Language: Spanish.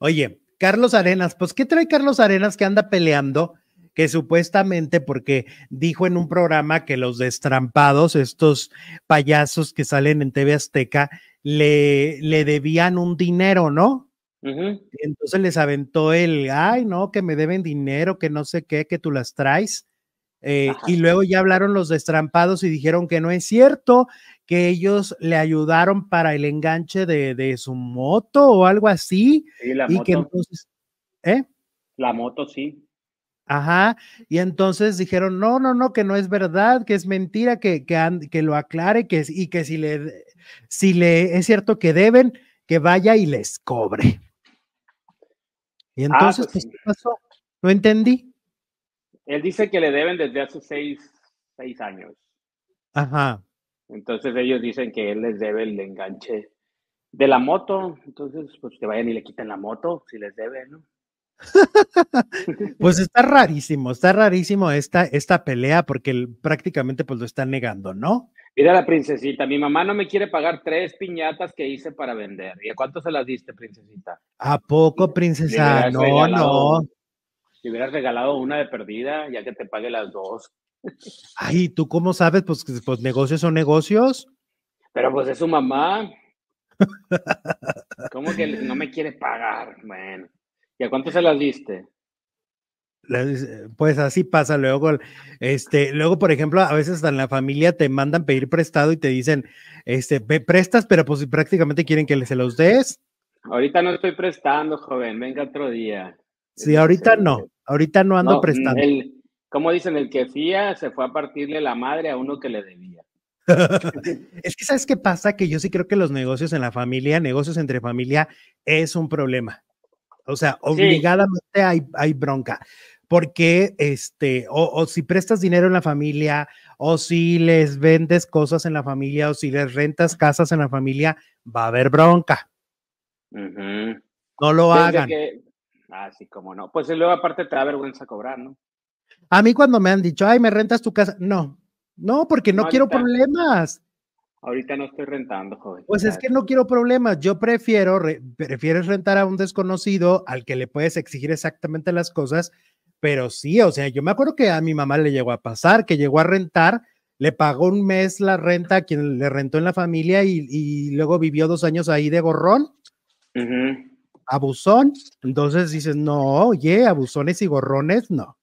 Oye, Carlos Arenas, pues ¿qué trae Carlos Arenas que anda peleando? Que supuestamente porque dijo en un programa que los destrampados, estos payasos que salen en TV Azteca, le, le debían un dinero, ¿no? Entonces les aventó el, ay, no, que me deben dinero, que no sé qué, que tú las traes. Eh, y luego ya hablaron los destrampados y dijeron que no es cierto, que ellos le ayudaron para el enganche de, su moto o algo así. la y moto. que entonces, ¿eh? La moto, sí. Ajá, y entonces dijeron, no, no, no, que no es verdad, que es mentira, que, que, lo aclare, que, y que si le, si le es cierto que deben, que vaya y les cobre. Y ah, entonces, pues pues, ¿qué pasó? No entendí él dice que le deben desde hace seis, años. Ajá. Entonces ellos dicen que él les debe el enganche de la moto. Entonces, pues que vayan y le quiten la moto si les debe, ¿no? pues está rarísimo, está rarísimo esta, esta pelea porque él, prácticamente pues lo está negando, ¿no? Mira la princesita, mi mamá no me quiere pagar tres piñatas que hice para vender. ¿Y a cuánto se las diste, princesita? ¿A poco, princesa? No, no te hubieras regalado una de perdida, ya que te pague las dos. Ay, ¿tú cómo sabes? Pues, pues negocios son negocios. Pero pues es su mamá. ¿Cómo que no me quiere pagar? Bueno. ¿Y a cuánto se las diste? Pues así pasa luego. Este, luego, por ejemplo, a veces en la familia te mandan pedir prestado y te dicen, este, prestas, pero pues prácticamente quieren que se los des. Ahorita no estoy prestando, joven, venga otro día. Sí, ahorita no. Ahorita no ando prestando. El, como dicen, el que fía se fue a partirle la madre a uno que le debía. es que, ¿sabes qué pasa? Que yo sí creo que los negocios en la familia, negocios entre familia, es un problema. O sea, obligadamente hay, bronca porque este, o, si prestas dinero en la familia, o si les vendes cosas en la familia, o si les rentas casas en la familia, va a haber bronca. No lo hagan. Ah, sí, como no. Pues luego aparte te da vergüenza cobrar, ¿no? A mí cuando me han dicho, ay, me rentas tu casa, no, no, porque no, quiero problemas. Ahorita no estoy rentando, joven. Pues es que no quiero problemas. Yo prefiero, prefieres rentar a un desconocido al que le puedes exigir exactamente las cosas, pero sí, o sea, yo me acuerdo que a mi mamá le llegó a pasar, que llegó a rentar, le pagó un mes la renta a quien le rentó en la familia y, luego vivió dos años ahí de gorrón. Ajá abusón. Entonces dices, no, oye, abusones y gorrones, no.